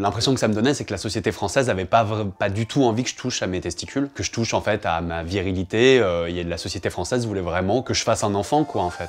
L'impression que ça me donnait, c'est que la société française n'avait pas, pas du tout envie que je touche à mes testicules, que je touche en fait à ma virilité. Euh, et la société française voulait vraiment que je fasse un enfant, quoi, en fait.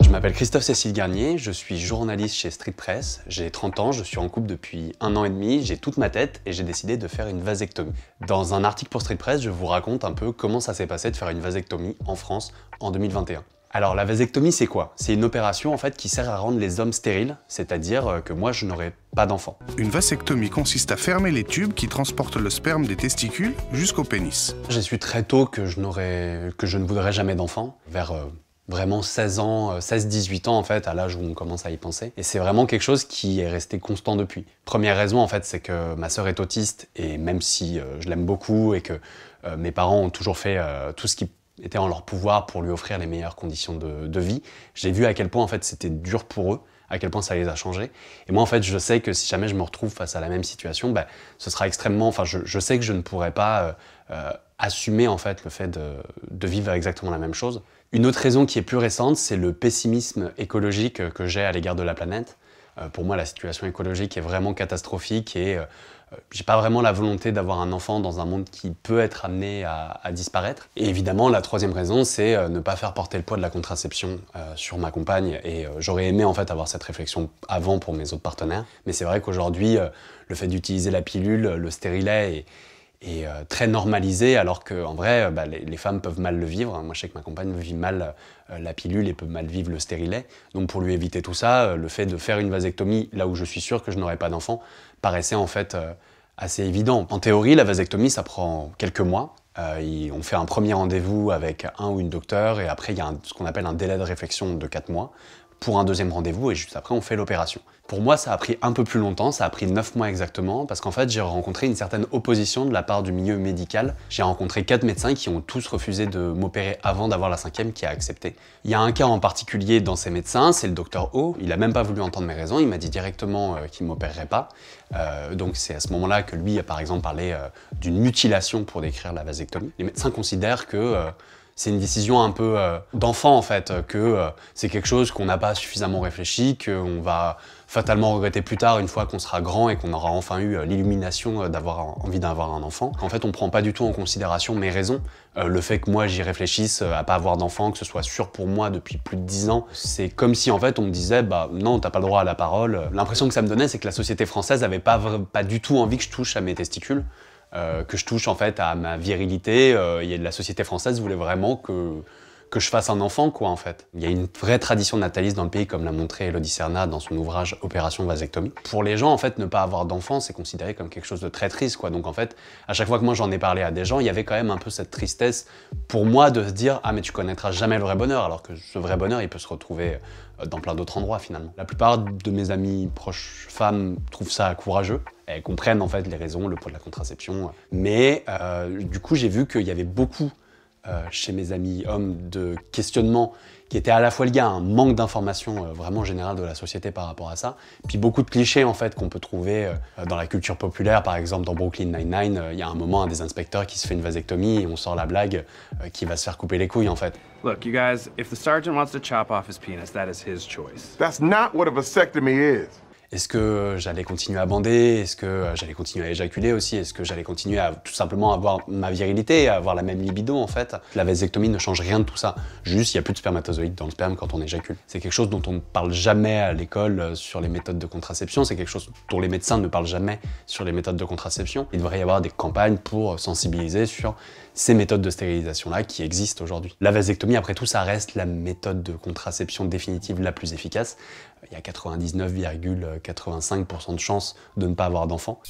Je m'appelle Christophe Cécile Garnier, je suis journaliste chez Street Press, j'ai 30 ans, je suis en couple depuis un an et demi, j'ai toute ma tête et j'ai décidé de faire une vasectomie. Dans un article pour Street Press, je vous raconte un peu comment ça s'est passé de faire une vasectomie en France en 2021. Alors la vasectomie, c'est quoi C'est une opération en fait qui sert à rendre les hommes stériles, c'est-à-dire euh, que moi je n'aurai pas d'enfant. Une vasectomie consiste à fermer les tubes qui transportent le sperme des testicules jusqu'au pénis. J'ai su très tôt que je n'aurais que je ne voudrais jamais d'enfant, vers euh, vraiment 16 ans, 16-18 euh, ans en fait, à l'âge où on commence à y penser. Et c'est vraiment quelque chose qui est resté constant depuis. Première raison en fait, c'est que ma sœur est autiste et même si je l'aime beaucoup et que mes parents ont toujours fait tout ce qui étaient en leur pouvoir pour lui offrir les meilleures conditions de, vie. J'ai vu à quel point en fait c'était dur pour eux, à quel point ça les a changés. Et moi en fait je sais que si jamais je me retrouve face à la même situation, ben, ce sera extrêmement. Enfin je, sais que je ne pourrai pas euh, euh, assumer en fait le fait de, vivre exactement la même chose. Une autre raison qui est plus récente, c'est le pessimisme écologique que j'ai à l'égard de la planète. Euh, pour moi, la situation écologique est vraiment catastrophique et euh, euh, j'ai pas vraiment la volonté d'avoir un enfant dans un monde qui peut être amené à, disparaître. Et évidemment, la troisième raison, c'est ne pas faire porter le poids de la contraception sur ma compagne. Et j'aurais aimé en fait avoir cette réflexion avant pour mes autres partenaires. Mais c'est vrai qu'aujourd'hui, le fait d'utiliser la pilule, le stérilet et euh, très normalisé, alors qu'en vrai, euh, bah, les, femmes peuvent mal le vivre. Moi, je sais que ma compagne vit mal euh, la pilule et peut mal vivre le stérilet. Donc, pour lui éviter tout ça, le fait de faire une vasectomie là où je suis sûr que je n'aurai pas d'enfant paraissait en fait assez évident. En théorie, la vasectomie, ça prend quelques mois. on fait un premier rendez-vous avec un ou une docteur et après, il y a ce qu'on appelle un délai de réflexion de quatre mois pour un deuxième rendez-vous et juste après on fait l'opération. Pour moi ça a pris un peu plus longtemps, ça a pris 9 mois exactement parce qu'en fait j'ai rencontré une certaine opposition de la part du milieu médical. J'ai rencontré 4 médecins qui ont tous refusé de m'opérer avant d'avoir la cinquième qui a accepté. Il y a un cas en particulier dans ces médecins, c'est le docteur O, il a même pas voulu entendre mes raisons, il m'a dit directement euh, qu'il m'opérerait pas. Euh, donc c'est à ce moment-là que lui a par exemple parlé euh, d'une mutilation pour décrire la vasectomie. Les médecins considèrent que c'est une décision un peu euh, d'enfant en fait, que euh, c'est quelque chose qu'on n'a pas suffisamment réfléchi, qu'on va fatalement regretter plus tard une fois qu'on sera grand et qu'on aura enfin eu euh, l'illumination d'avoir envie d'avoir un enfant. En fait, on prend pas du tout en considération mes raisons. le fait que moi j'y réfléchisse à pas avoir d'enfant, que ce soit sûr pour moi depuis plus de 10 ans, c'est comme si en fait on me disait bah non, t'as pas le droit à la parole. L'impression que ça me donnait, c'est que la société française n'avait pas, pas du tout envie que je touche à mes testicules. Euh, que je touche en fait à ma virilité. et euh, la société française voulait vraiment que que je fasse un enfant, quoi, en fait. Il y a une vraie tradition nataliste dans le pays, comme l'a montré Elodie Serna dans son ouvrage Opération vasectomie. Pour les gens, en fait, ne pas avoir d'enfant, c'est considéré comme quelque chose de très triste, quoi. Donc, en fait, à chaque fois que moi j'en ai parlé à des gens, il y avait quand même un peu cette tristesse pour moi de se dire Ah, mais tu connaîtras jamais le vrai bonheur, alors que ce vrai bonheur, il peut se retrouver euh, dans plein d'autres endroits finalement. La plupart de mes amis proches femmes trouvent ça courageux. Elles comprennent en fait les raisons, le poids de la contraception. Mais euh, du coup, j'ai vu qu'il y avait beaucoup euh, chez mes amis hommes de questionnement qui était à la fois le gars, un manque d'information euh, vraiment général de la société par rapport à ça, puis beaucoup de clichés en fait qu'on peut trouver euh, dans la culture populaire, par exemple dans Brooklyn Nine-Nine, il y a un moment un des inspecteurs qui se fait une vasectomie et on sort la blague qui va se faire couper les couilles en fait. Look, you guys, if the sergeant wants to chop off his penis, that is his choice. That's not what a vasectomy is. Est-ce que j'allais continuer à bander Est-ce que j'allais continuer à éjaculer aussi Est-ce que j'allais continuer à tout simplement avoir ma virilité, à avoir la même libido en fait La vasectomie ne change rien de tout ça. Juste, il n'y a plus de spermatozoïdes dans le sperme quand on éjacule. C'est quelque chose dont on ne parle jamais à l'école euh, sur les méthodes de contraception. C'est quelque chose dont les médecins ne parlent jamais sur les méthodes de contraception. Il devrait y avoir des campagnes pour sensibiliser sur ces méthodes de stérilisation-là qui existent aujourd'hui. La vasectomie, après tout, ça reste la méthode de contraception définitive la plus efficace. Il y a 99, 85% de chances de ne pas avoir d'enfant.